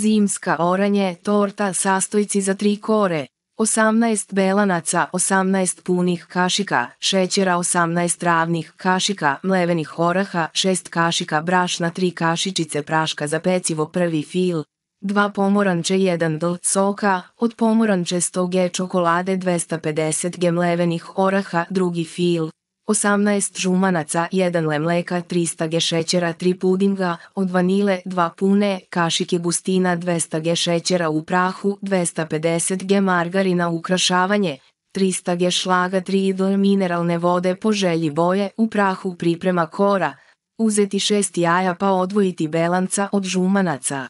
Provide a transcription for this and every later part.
Zimska oranje, torta, sastojci za tri kore, 18 belanaca, 18 punih kašika, šećera 18 ravnih kašika, mlevenih oraha, 6 kašika brašna, 3 kašičice praška za pecivo prvi fil, 2 pomoranče, 1 dl soka, od pomoranče 100 g čokolade, 250 g mlevenih oraha, drugi fil, 18 žumanaca, 1 lemleka, 300 g šećera, 3 pudinga, od vanile 2 pune, kašike gustina, 200 g šećera u prahu, 250 g margarina ukrašavanje, 300 g šlaga, 3 idol mineralne vode po želji boje, u prahu priprema kora, uzeti 6 jaja pa odvojiti belanca od žumanaca.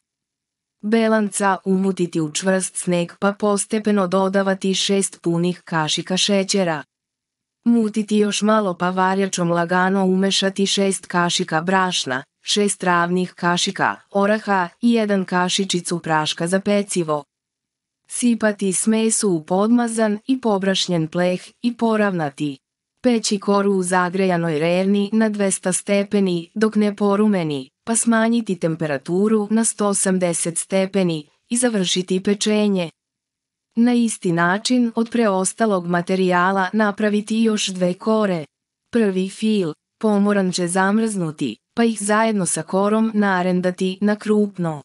Belanca umutiti u čvrst sneg pa postepeno dodavati 6 punih kašika šećera. Mutiti još malo pa varjačom lagano umešati 6 kašika brašna, 6 ravnih kašika oraha i 1 kašičicu praška za pecivo. Sipati smesu u podmazan i pobrašnjen pleh i poravnati. Peći koru u zagrejanoj rerni na 200 stepeni dok ne porumeni, pa smanjiti temperaturu na 180 stepeni i završiti pečenje. Na isti način od preostalog materijala napraviti još dve kore. Prvi fil, pomoran će zamrznuti, pa ih zajedno sa korom narendati na krupno.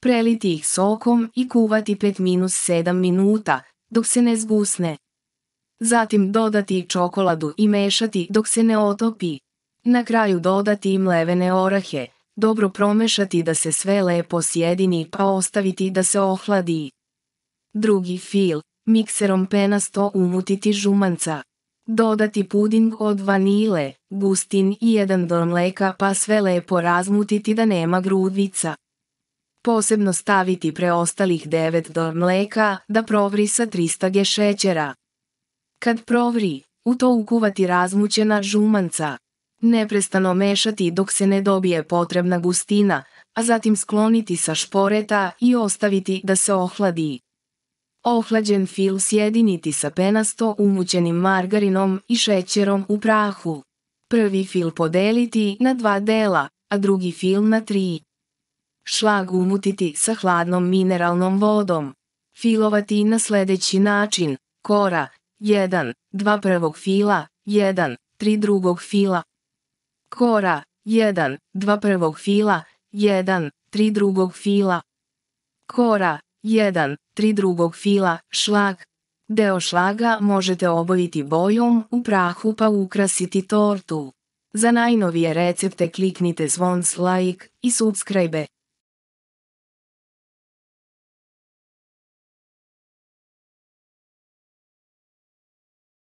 Preliti ih sokom i kuvati 5-7 minuta, dok se ne zgusne. Zatim dodati čokoladu i mešati dok se ne otopi. Na kraju dodati mlevene orahe, dobro promešati da se sve lepo sjedini pa ostaviti da se ohladi. Drugi fil, mikserom penasto umutiti žumanca. Dodati puding od vanile, gustin i jedan do mleka pa sve lepo razmutiti da nema grudvica. Posebno staviti preostalih 9 do mleka da provri sa 300 g šećera. Kad provri, u to ukuvati razmućena žumanca. Neprestano mešati dok se ne dobije potrebna gustina, a zatim skloniti sa šporeta i ostaviti da se ohladi. Ohlađen fil sjediniti sa penasto umućenim margarinom i šećerom u prahu. Prvi fil podeliti na dva dela, a drugi fil na tri. Šlag umutiti sa hladnom mineralnom vodom. Filovati na sljedeći način. Kora, 1, 2 prvog fila, 1, 3 drugog fila. Kora, 1, 2 prvog fila, 1, 3 drugog fila. Kora, 1. 3 drugog fila, šlag. Deo šlaga možete obojiti bojom u prahu pa ukrasiti tortu. Za najnovije recepte kliknite zvon like i subscribe.